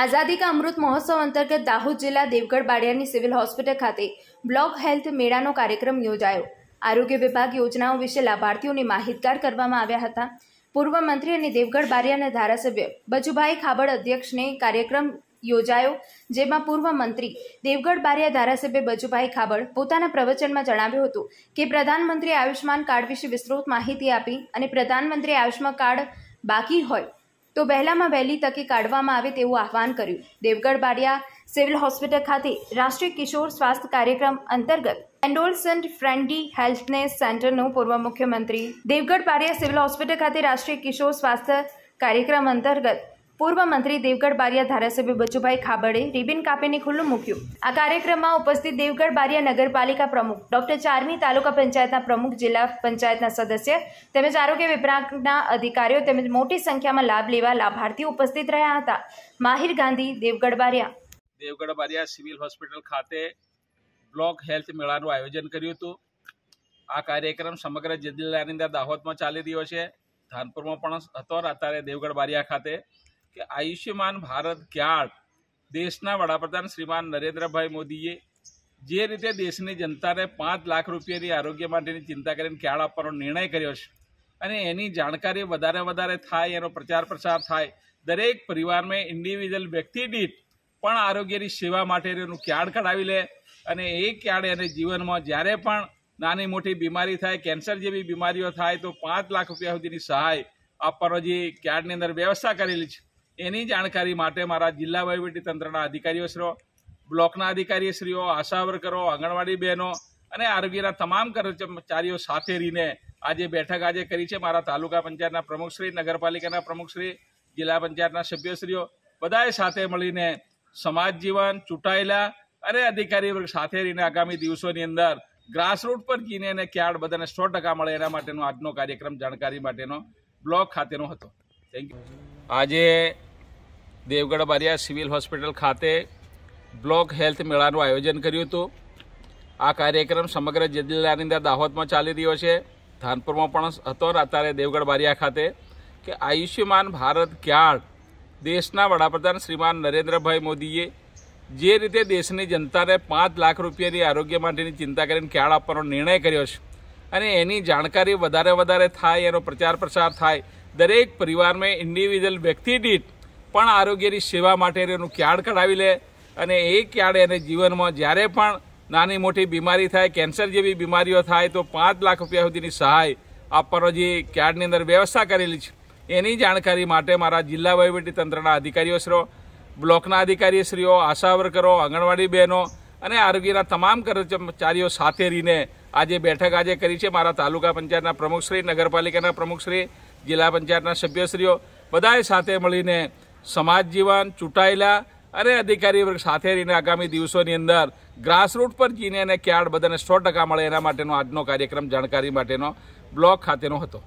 આઝાદી કા અમૃત મહોત્સવ અંતર્ગત દાહોદ જિલ્લા દેવગઢ બાડિયાની સિવિલ હોસ્પિટલ ખાતે બ્લોક હેલ્થ મેળાનો કાર્યક્રમ યોજાયો આરોગ્ય વિભાગ યોજનાઓ વિશે લાભાર્થીઓને માહિતગાર કરવામાં આવ્યા હતા પૂર્વ મંત્રી અને દેવગઢ બારિયાના ધારાસભ્ય બજુભાઈ ખાબડ અધ્યક્ષને કાર્યક્રમ યોજાયો જેમાં પૂર્વ મંત્રી દેવગઢ બારિયા ધારાસભ્ય બજુભાઈ ખાબડ પોતાના પ્રવચનમાં જણાવ્યું હતું કે પ્રધાનમંત્રી આયુષ્યમાન કાર્ડ વિશે વિસ્તૃત માહિતી આપી અને પ્રધાનમંત્રી આયુષ્યમાન કાર્ડ બાકી હોય તો વહેલામાં વહેલી તકે કાઢવામાં આવે તેવું આહવાન કર્યું દેવગઢ બારિયા સિવિલ હોસ્પિટલ ખાતે રાષ્ટ્રીય કિશોર સ્વાસ્થ્ય કાર્યક્રમ અંતર્ગત એન્ડોલસન્ટ ફ્રેન્ડી હેલ્થનેસ સેન્ટરનો પૂર્વ મુખ્યમંત્રી દેવગઢ બારિયા સિવિલ હોસ્પિટલ ખાતે રાષ્ટ્રીય કિશોર સ્વાસ્થ્ય કાર્યક્રમ અંતર્ગત પૂર્વ મંત્રી દેવગઢ બારિયા ધારાસભ્ય બચુભાઈ ખાબડે રિબિન કાપીને ખુલ્લું મૂક્યું આ કાર્યક્રમમાં ઉપસ્થિત દેવગઢ બારિયા નગરપાલિકા પ્રમુખ ડોક્ટર ચારમી તાલુકા પંચાયતના પ્રમુખ જિલ્લા પંચાયતના સદસ્ય તેમજ આરોગ્ય વિભાગના અધિકારીઓ તેમજ મોટી સંખ્યામાં લાભ લેવા લાભાર્થીઓ ઉપસ્થિત રહ્યા હતા માહિર ગાંધી દેવગઢ બારિયા દેવગઢ બારિયા સિવિલ હોસ્પિટલ ખાતે બ્લોક હેલ્થ મેળાનું આયોજન કર્યું હતું આ કાર્યક્રમ સમગ્ર જિલ્લાની અંદર દાહોદમાં ચાલી રહ્યો છે ધાનપુરમાં પણ હતો અત્યારે દેવગઢ બારિયા ખાતે કે આયુષ્યમાન ભારત કાર્ડ દેશના વડાપ્રધાન શ્રીમાન નરેન્દ્રભાઈ મોદીએ જે રીતે દેશની જનતાને પાંચ લાખ રૂપિયાની આરોગ્ય માટેની ચિંતા કરીને કાર્ડ આપવાનો નિર્ણય કર્યો છે અને એની જાણકારી વધારે વધારે થાય એનો પ્રચાર પ્રસાર થાય દરેક પરિવારમાં ઇન્ડિવિજ્યુઅલ વ્યક્તિ દીઠ પણ આરોગ્યની સેવા એનું કાર્ડ કઢાવી લે અને એ કાર્ડ એને જીવનમાં જ્યારે પણ નાની મોટી બીમારી થાય કેન્સર જેવી બીમારીઓ થાય તો પાંચ લાખ રૂપિયા સુધીની સહાય આપવાનો જે કાર્ડની અંદર વ્યવસ્થા કરેલી છે એની જાણકારી માટે મારા જિલ્લા વહીવટી તંત્રના અધિકારીઓશ્રીઓ બ્લોકના અધિકારીશ્રીઓ આશા વર્કરો આંગણવાડી બહેનો અને આરોગ્યના તમામ કર્મચારીઓ સાથે રહીને આજે બેઠક આજે કરી છે મારા તાલુકા પંચાયતના પ્રમુખશ્રી નગરપાલિકાના પ્રમુખશ્રી જિલ્લા પંચાયતના સભ્યશ્રીઓ બધાએ સાથે મળીને સમાજ જીવન ચૂંટાયેલા અને અધિકારી વર્ગ સાથે રહીને આગામી દિવસોની અંદર ગ્રાસરૂટ પર જઈને અને ક્યાડ બધાને સો ટકા મળે એના માટેનો આજનો કાર્યક્રમ જાણકારી માટેનો બ્લોક ખાતેનો હતો થેન્ક યુ આજે દેવગઢ બારિયા સિવિલ હોસ્પિટલ ખાતે બ્લોક હેલ્થ મેળાનું આયોજન કર્યું હતું આ કાર્યક્રમ સમગ્ર જિલ્લાની અંદર દાહોદમાં ચાલી રહ્યો છે ધાનપુરમાં પણ હતો અત્યારે દેવગઢ બારિયા ખાતે કે આયુષ્યમાન ભારત કાર્ડ દેશના વડાપ્રધાન શ્રીમાન નરેન્દ્રભાઈ મોદીએ જે રીતે દેશની જનતાને પાંચ લાખ રૂપિયાની આરોગ્ય માટેની ચિંતા કરીને ખ્યાળ આપવાનો નિર્ણય કર્યો છે અને એની જાણકારી વધારે વધારે થાય એનો પ્રચાર પ્રસાર થાય દરેક પરિવારમાં ઇન્ડિવિજ્યુઅલ વ્યક્તિ દીઠ પણ આરોગ્યની સેવા માટે એનું ક્યાડ કઢાવી લે અને એ ક્યાડ એને જીવનમાં જ્યારે પણ નાની મોટી બીમારી થાય કેન્સર જેવી બીમારીઓ થાય તો પાંચ લાખ રૂપિયા સુધીની સહાય આપવાનો જે ક્યાર્ડની અંદર વ્યવસ્થા કરેલી છે એની જાણકારી માટે મારા જિલ્લા વહીવટી તંત્રના અધિકારીઓશ્રીઓ બ્લોકના અધિકારીશ્રીઓ આશા વર્કરો આંગણવાડી બહેનો અને આરોગ્યના તમામ કર્મચારીઓ સાથે રહીને આજે બેઠક આજે કરી છે મારા તાલુકા પંચાયતના પ્રમુખશ્રી નગરપાલિકાના પ્રમુખશ્રી જિલ્લા પંચાયતના સભ્યશ્રીઓ બધાએ સાથે મળીને સમાજ જીવન ચૂંટાયેલા અને અધિકારી વર્ગ સાથે રહીને આગામી દિવસોની અંદર ગ્રાસરૂટ પર જઈને અને ક્યાડ બધાને સો ટકા મળે એના માટેનો આજનો કાર્યક્રમ જાણકારી માટેનો બ્લોક ખાતેનો હતો